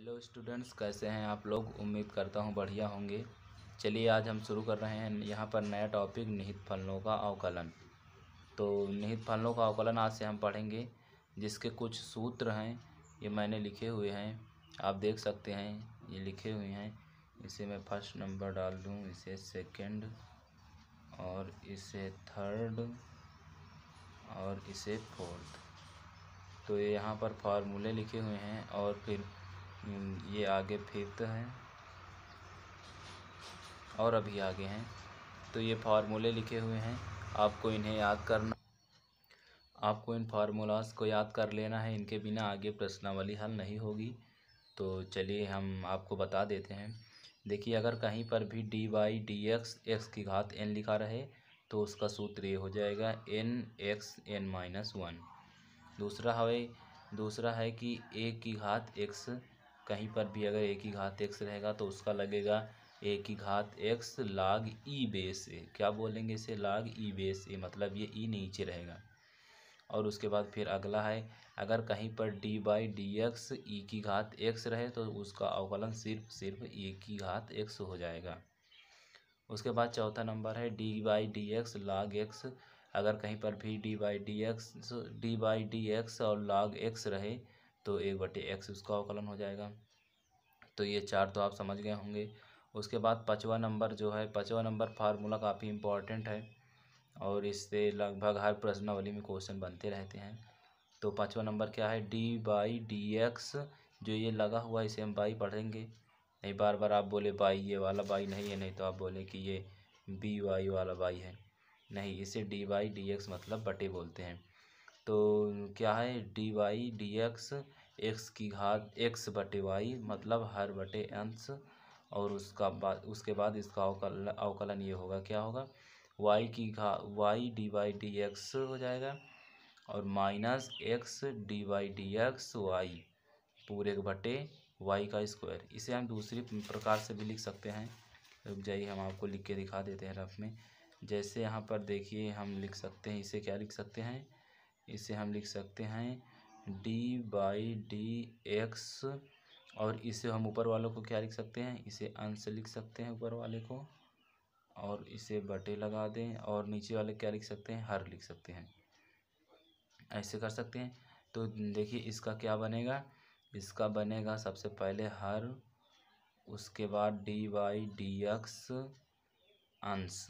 hello students कैसे हैं आप लोग उम्मीद करता हूं बढ़िया होंगे चलिए आज हम शुरू कर रहे हैं यहाँ पर नया टॉपिक निहित फलनों का अवकलन तो निहित फलनों का अवकलन आज से हम पढ़ेंगे जिसके कुछ सूत्र हैं ये मैंने लिखे हुए हैं आप देख सकते हैं ये लिखे हुए हैं इसे मैं फर्स्ट नंबर डाल दूँ इसे सेकेंड और इसे थर्ड और इसे फोर्थ तो ये यहाँ पर फार्मूले लिखे हुए हैं और फिर हम्म, ये आगे फिफ्थ है और अभी आगे हैं तो ये फार्मूले लिखे हुए हैं आपको इन्हें याद करना आपको इन फार्मूलाज को याद कर लेना है इनके बिना आगे प्रश्नावली हल नहीं होगी तो चलिए हम आपको बता देते हैं देखिए अगर कहीं पर भी D Y D X X की घात एन लिखा रहे तो उसका सूत्र ये हो जाएगा N x N minus one दूसरा है दूसरा है कि ए की घात एक्स कहीं पर भी अगर एक ही घात एक्स रहेगा तो उसका लगेगा ए की घात एक्स लाग ई बेस ए क्या बोलेंगे इसे लाग ई बेस ए मतलब ये ई e नीचे रहेगा और उसके बाद फिर अगला है अगर कहीं पर D by D X E की घात एक्स रहे तो उसका अवकलन सिर्फ सिर्फ ए की घात एक्स हो जाएगा उसके बाद चौथा नंबर है D by D X log X अगर कहीं पर भी D by D x D by D X और लाग एक्स रहे तो एक बटे एक्स उसका अवकलन हो जाएगा तो ये चार तो आप समझ गए होंगे उसके बाद पचवा नंबर जो है पचवा नंबर फार्मूला काफ़ी इम्पॉर्टेंट है और इससे लगभग हर प्रश्नावली में क्वेश्चन बनते रहते हैं तो पाँचवा नंबर क्या है डी बाई डी एक्स जो ये लगा हुआ है इसे हम बाई पढ़ेंगे नहीं बार बार आप बोले बाई ये वाला बाई नहीं है नहीं तो आप बोले कि ये बी वाई वाला बाई है नहीं इसे डी बाई डी एक्स मतलब बटे बोलते हैं तो क्या है D Y D X X की घात एक्स बटे वाई मतलब हर बटे अंश और उसका बाद उसके बाद इसका अवकल अवकलन ये होगा क्या होगा वाई की घा Y D Y D X हो जाएगा और minus X D Y D X Y पूरे बटे वाई का स्क्वायर इसे हम दूसरी प्रकार से भी लिख सकते हैं रुक जाइए हम आपको लिख के दिखा देते हैं रफ में जैसे यहाँ पर देखिए हम लिख सकते हैं इसे क्या लिख सकते हैं इसे हम लिख सकते हैं डी बाई डी एक्स और इसे हम ऊपर वालों को क्या लिख सकते हैं इसे अंश लिख सकते हैं ऊपर वाले को और इसे बटे लगा दें और नीचे वाले क्या लिख सकते हैं हर लिख सकते हैं ऐसे कर सकते हैं तो देखिए इसका क्या बनेगा इसका बनेगा सबसे पहले हर उसके बाद डी वाई डी एक्स अंश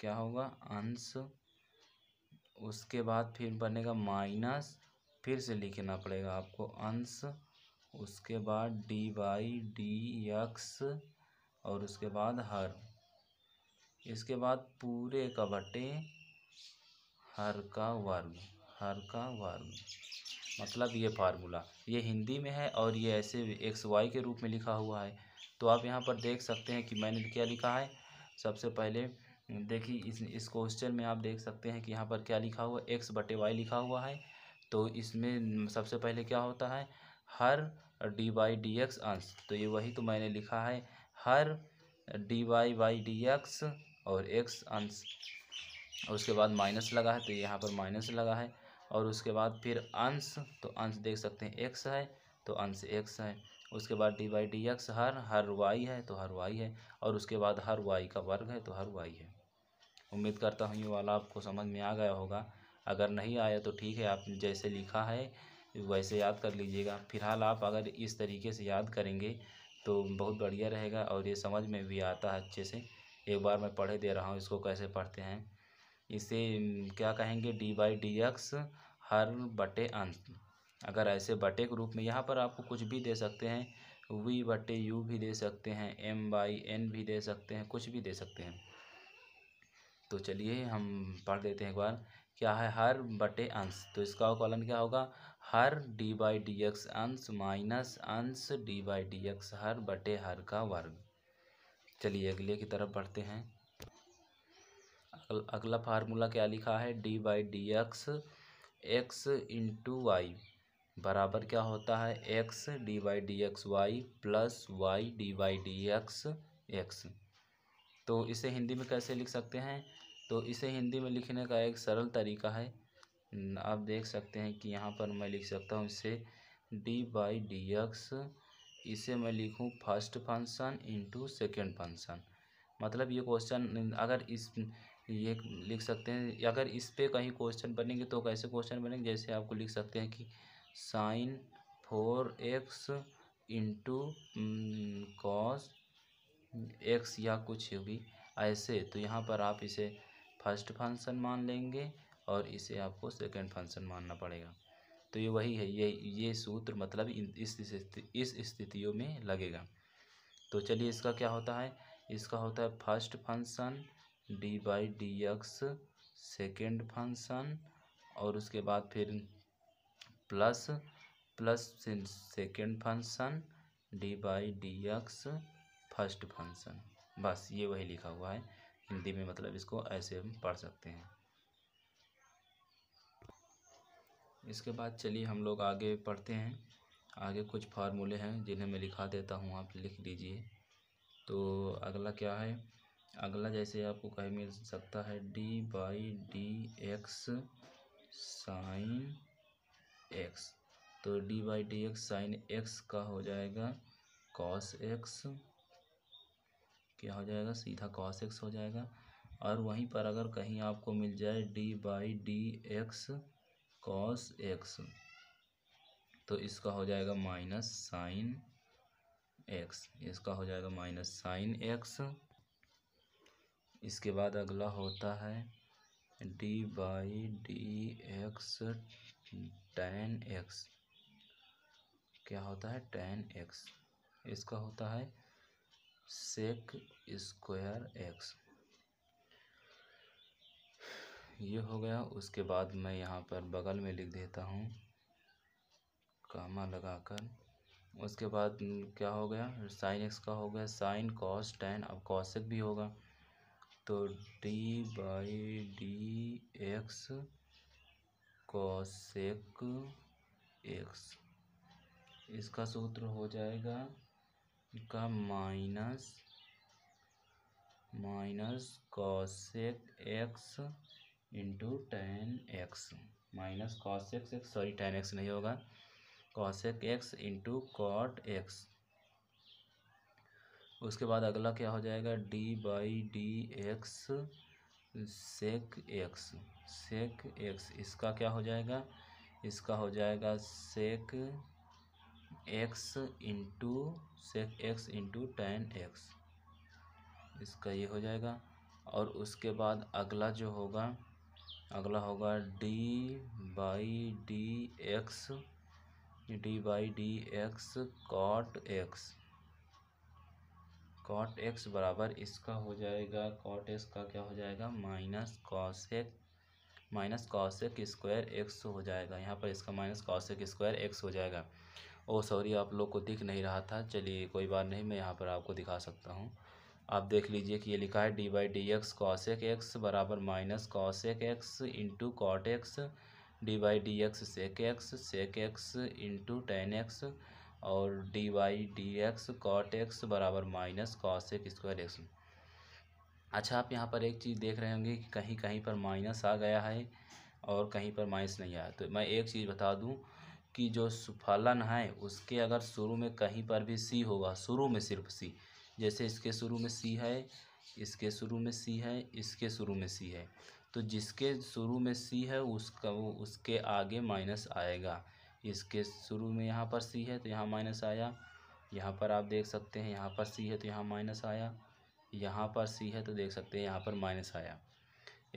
क्या होगा अंश उसके बाद फिर बनेगा माइनस फिर से लिखना पड़ेगा आपको अंश उसके बाद डी वाई डी एक्स और उसके बाद हर इसके बाद पूरे का बटे हर का वर्ग हर का वर्ग मतलब ये फार्मूला ये हिंदी में है और ये ऐसे एक्स वाई के रूप में लिखा हुआ है तो आप यहाँ पर देख सकते हैं कि मैंने क्या लिखा है सबसे पहले देखिए इस इस क्वेश्चन में आप देख सकते हैं कि यहाँ पर क्या लिखा हुआ एक्स बटे वाई लिखा हुआ है तो इसमें सबसे पहले क्या होता है हर डी वाई डी एक्स अंश तो ये वही तो मैंने लिखा है हर D Y by D X और एक्स अंश उसके बाद माइनस लगा है तो यहाँ पर माइनस लगा है और उसके बाद फिर अंश तो अंश देख सकते हैं एक्स है तो अंश एक्स है उसके बाद डी वाई डी एक्स हर हर वाई है तो हर वाई है और उसके बाद हर वाई का वर्ग है तो हर वाई है उम्मीद करता हूँ ये वाला आपको समझ में आ गया होगा अगर नहीं आया तो ठीक है आप जैसे लिखा है वैसे याद कर लीजिएगा फिलहाल आप अगर इस तरीके से याद करेंगे तो बहुत बढ़िया रहेगा और ये समझ में भी आता है अच्छे से एक बार मैं पढ़े दे रहा हूँ इसको कैसे पढ़ते हैं इसे क्या कहेंगे डी बाई डी एक्स हर बटे अंश अगर ऐसे बटे के रूप में यहाँ पर आपको कुछ भी दे सकते हैं वी बटे यू भी दे सकते हैं एम बाई एन भी दे सकते हैं कुछ भी दे सकते हैं तो चलिए हम पढ़ लेते हैं एक बार क्या है हर बटे अंश तो इसका कॉलन क्या होगा हर डी बाई डी एक्स अंश माइनस अंश डी बाई डी एक्स हर बटे हर का वर्ग चलिए अगले की तरफ बढ़ते हैं अगला फार्मूला क्या लिखा है D by D X X into Y बराबर क्या होता है X D by D X Y plus Y D by D X X तो इसे हिंदी में कैसे लिख सकते हैं तो इसे हिंदी में लिखने का एक सरल तरीका है आप देख सकते हैं कि यहाँ पर मैं लिख सकता हूँ इसे डी बाई डी एक्स इसे मैं लिखूँ first function into second function मतलब ये क्वेश्चन अगर इस ये लिख सकते हैं अगर इस पे कहीं क्वेश्चन बनेंगे तो कैसे क्वेश्चन बनेंगे जैसे आपको लिख सकते हैं कि sine four X into cos X या कुछ भी ऐसे तो यहाँ पर आप इसे फर्स्ट फंक्शन मान लेंगे और इसे आपको सेकंड फंक्शन मानना पड़ेगा तो ये वही है ये ये सूत्र मतलब इस इस स्थितियों में लगेगा तो चलिए इसका क्या होता है इसका होता है first function D by D X second function और उसके बाद फिर plus plus second function D by D X first function बस ये वही लिखा हुआ है हिंदी में मतलब इसको ऐसे हम पढ़ सकते हैं इसके बाद चलिए हम लोग आगे पढ़ते हैं आगे कुछ फार्मूले हैं जिन्हें मैं लिखा देता हूँ आप लिख लीजिए तो अगला क्या है अगला जैसे आपको कहीं मिल सकता है D by D X sine X तो D by D X sine X का हो जाएगा कॉस एक्स क्या हो जाएगा सीधा कॉस एक्स हो जाएगा और वहीं पर अगर कहीं आपको मिल जाए D by D X cos X तो इसका हो जाएगा माइनस साइन एक्स इसका हो जाएगा माइनस साइन एक्स इसके बाद अगला होता है D by D X tan X क्या होता है टेन एक्स इसका होता है सेक स्क्वायर एक्स ये हो गया उसके बाद मैं यहाँ पर बगल में लिख देता हूँ कामा लगाकर उसके बाद क्या हो गया साइन एक्स का हो गया साइन कॉस टेन अब कॉसिक भी होगा तो D by D X cosec X इसका सूत्र हो जाएगा का minus minus cosec X into tan X minus cosec X sorry tan X नहीं होगा cosec X into cot X उसके बाद अगला क्या हो जाएगा D by D X sec X sec X इसका क्या हो जाएगा इसका हो जाएगा sec X into sec X into tan X इसका ये हो जाएगा और उसके बाद अगला जो होगा अगला होगा D by D x D by D X cot X cot X बराबर इसका हो जाएगा कॉट एक्स का क्या हो जाएगा minus cosec minus cosec square X हो जाएगा यहाँ पर इसका माइनस कॉसेक स्क्वायर एक्स हो जाएगा ओ सॉरी आप लोग को दिख नहीं रहा था चलिए कोई बात नहीं मैं यहाँ पर आपको दिखा सकता हूँ आप देख लीजिए कि ये लिखा है D by D X cosec X बराबर minus cosec X into cot X D by D X sec X sec X into tan X और D by D X cot X बराबर माइनस कॉशेक स्क्वायर एक्स अच्छा आप यहाँ पर एक चीज़ देख रहे होंगे कि कहीं कहीं पर माइनस आ गया है और कहीं पर माइनस नहीं आया तो मैं एक चीज़ बता दूँ की जो सुफलन है उसके अगर शुरू में कहीं पर भी सी होगा शुरू में सिर्फ सी जैसे इसके शुरू में सी है इसके शुरू में सी है इसके शुरू में सी है तो जिसके शुरू में सी है उसका वो उसके आगे माइनस आएगा इसके शुरू में यहाँ पर सी है तो यहाँ माइनस आया यहाँ पर आप देख सकते हैं यहाँ पर सी है तो यहाँ माइनस आया यहाँ पर सी है तो देख सकते हैं यहाँ पर माइनस आया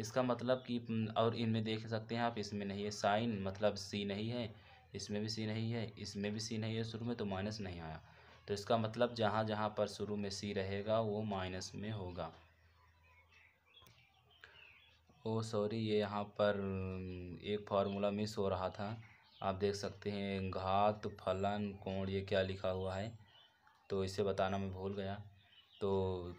इसका मतलब कि और इनमें देख सकते हैं आप इसमें नहीं है साइन मतलब सी नहीं है इसमें भी सी नहीं है इसमें भी सी नहीं है शुरू में तो माइनस नहीं आया तो इसका मतलब जहाँ जहाँ पर शुरू में सी रहेगा वो माइनस में होगा ओ सॉरी ये यहाँ पर एक फार्मूला मिस हो रहा था आप देख सकते हैं घात फलन कोण ये क्या लिखा हुआ है तो इसे बताना मैं भूल गया तो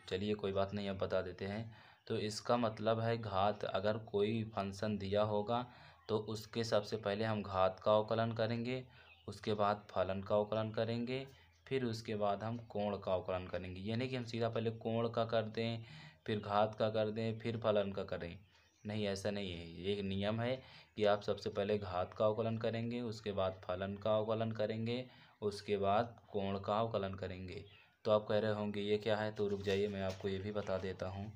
चलिए कोई बात नहीं अब बता देते हैं तो इसका मतलब है घात अगर कोई फंक्शन दिया होगा तो उसके सबसे पहले हम घात का अवकलन करेंगे उसके बाद फलन का अवकलन करेंगे फिर उसके बाद हम कोण का अवकलन करेंगे यानी कि हम सीधा पहले कोण का कर दें फिर घात का कर दें फिर फलन का करें नहीं ऐसा नहीं है एक नियम है कि आप सबसे पहले घात का अवकलन करेंगे उसके बाद फलन का अवकलन करेंगे उसके बाद कोण का अवकलन करेंगे तो आप कह रहे होंगे ये क्या है तो रुक जाइए मैं आपको ये भी बता देता हूँ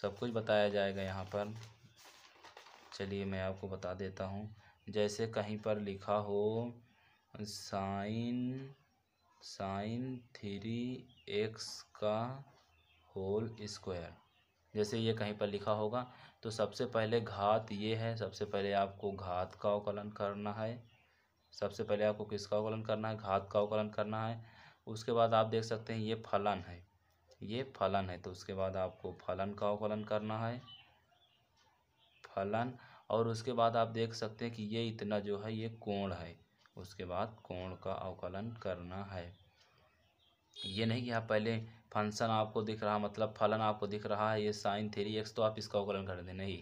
सब कुछ बताया जाएगा यहाँ पर चलिए मैं आपको बता देता हूँ जैसे कहीं पर लिखा हो साइन साइन थ्री एक्स का होल स्क्वायर जैसे ये कहीं पर लिखा होगा तो सबसे पहले घात ये है सबसे पहले आपको घात का अवकलन करना है सबसे पहले आपको किसका अवकलन करना है घात का अवकलन करना है उसके बाद आप देख सकते हैं ये फलन है ये फलन है तो उसके बाद आपको फलन का अवकलन करना है फलन और उसके बाद आप देख सकते हैं कि ये इतना जो है ये कोण है उसके बाद कोण का अवकलन करना है ये नहीं कि आप पहले फंक्शन आपको दिख रहा मतलब फलन आपको दिख रहा है ये साइन थ्री एक्स तो आप इसका अवकलन कर दें नहीं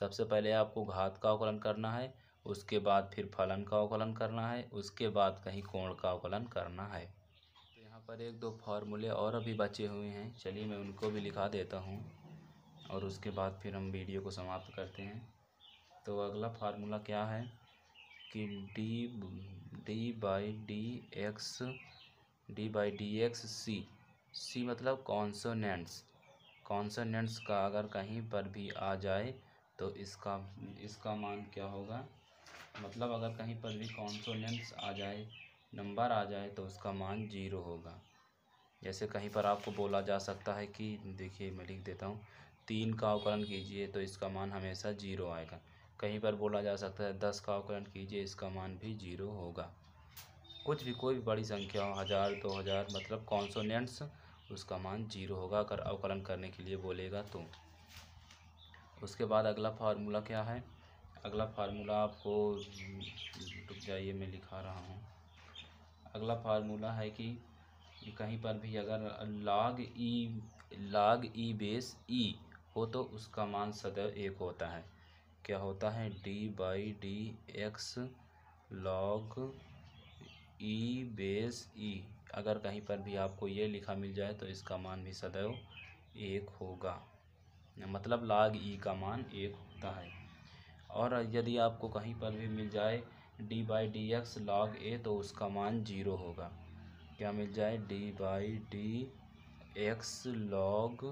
सबसे पहले आपको घात का अवकलन करना है उसके बाद फिर फलन का अवकलन करना है उसके बाद कहीं कोण का अवकलन करना है तो यहाँ पर एक दो फार्मूले और अभी बचे हुए हैं चलिए मैं उनको भी लिखा देता हूँ और उसके बाद फिर हम वीडियो को समाप्त करते हैं तो अगला फार्मूला क्या है कि d d by D x D by D x c c मतलब कॉन्सोनेंट्स कॉन्सोनेंट्स का अगर कहीं पर भी आ जाए तो इसका इसका मान क्या होगा मतलब अगर कहीं पर भी कॉन्सोनेंट्स आ जाए नंबर आ जाए तो उसका मान जीरो होगा जैसे कहीं पर आपको बोला जा सकता है कि देखिए मैं लिख देता हूँ तीन का अवकलन कीजिए तो इसका मान हमेशा जीरो आएगा कहीं पर बोला जा सकता है दस का अवकलन कीजिए इसका मान भी जीरो होगा कुछ भी कोई भी बड़ी संख्या हो हज़ार दो तो हज़ार मतलब कॉन्सोनेंट्स उसका मान जीरो होगा अगर अवकलन करने के लिए बोलेगा तो उसके बाद अगला फार्मूला क्या है अगला फार्मूला आपको रुक जाइए मैं लिखा रहा हूँ अगला फार्मूला है कि कहीं पर भी अगर लाग ई लाग ई बेस ई हो तो उसका मान सदैव एक होता है क्या होता है D by D x log e base e अगर कहीं पर भी आपको ये लिखा मिल जाए तो इसका मान भी सदैव एक होगा मतलब लाग ई e का मान एक होता है और यदि आपको कहीं पर भी मिल जाए D by D x log a तो उसका मान जीरो होगा क्या मिल जाए D by D x log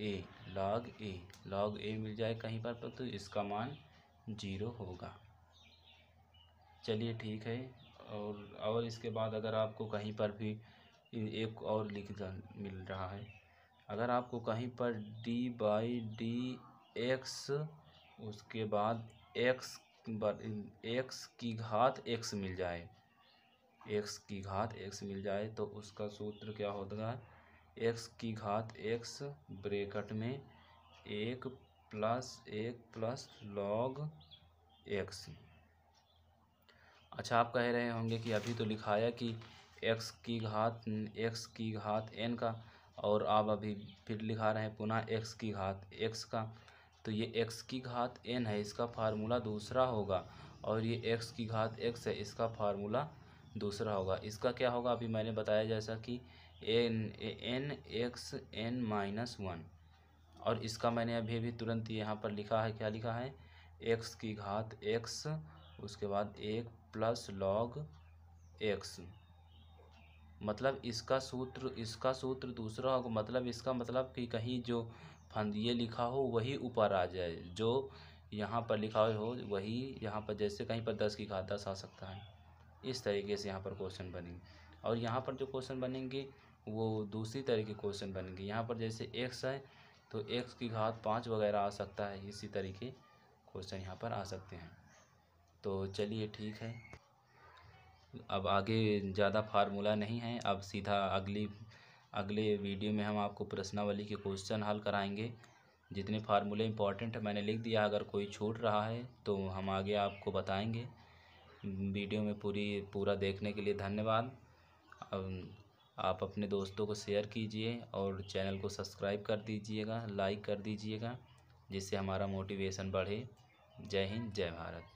a log a log a मिल जाए कहीं पर तो, तो इसका मान जीरो होगा चलिए ठीक है और और इसके बाद अगर आपको कहीं पर भी एक और लिख मिल रहा है अगर आपको कहीं पर डी बाई डी एक्स उसके बाद एक्स एक्स की घात एक्स मिल जाए एक्स की घात एक्स मिल जाए तो उसका सूत्र क्या होता है एक्स की घात एक्स ब्रेकट में एक प्लस एक प्लस लॉग एक्स अच्छा आप कह रहे होंगे कि अभी तो लिखाया कि एक्स की घात एक्स की घात एन का और आप अभी फिर लिखा रहे हैं पुनः एक्स की घात एक्स का तो ये एक्स की घात एन है इसका फार्मूला दूसरा होगा और ये एक्स की घात एक्स है इसका फार्मूला दूसरा होगा इसका क्या होगा अभी मैंने बताया जैसा कि n n x N minus one और इसका मैंने अभी अभी तुरंत यहाँ पर लिखा है क्या लिखा है एक्स की घात एक्स उसके बाद एक प्लस लॉग एक्स मतलब इसका सूत्र इसका सूत्र दूसरा होगा मतलब इसका मतलब कि कहीं जो फंदिए लिखा हो वही ऊपर आ जाए जो यहाँ पर लिखा हो वही यहाँ पर जैसे कहीं पर दस की घात दस आ सकता है इस तरीके से यहाँ पर क्वेश्चन बनेंगे और यहाँ पर जो क्वेश्चन बनेंगे वो दूसरी तरह के क्वेश्चन बनेंगे यहाँ पर जैसे एक्स है तो एक्स की घात पाँच वगैरह आ सकता है इसी तरीके क्वेश्चन यहाँ पर आ सकते हैं तो चलिए ठीक है अब आगे ज़्यादा फार्मूला नहीं है अब सीधा अगली अगले वीडियो में हम आपको प्रश्नावली के क्वेश्चन हल कराएंगे जितने फार्मूले इंपॉर्टेंट है मैंने लिख दिया अगर कोई छूट रहा है तो हम आगे आपको बताएंगे वीडियो में पूरी पूरा देखने के लिए धन्यवाद अब आप अपने दोस्तों को शेयर कीजिए और चैनल को सब्सक्राइब कर दीजिएगा लाइक कर दीजिएगा जिससे हमारा मोटिवेशन बढ़े जय हिंद जय भारत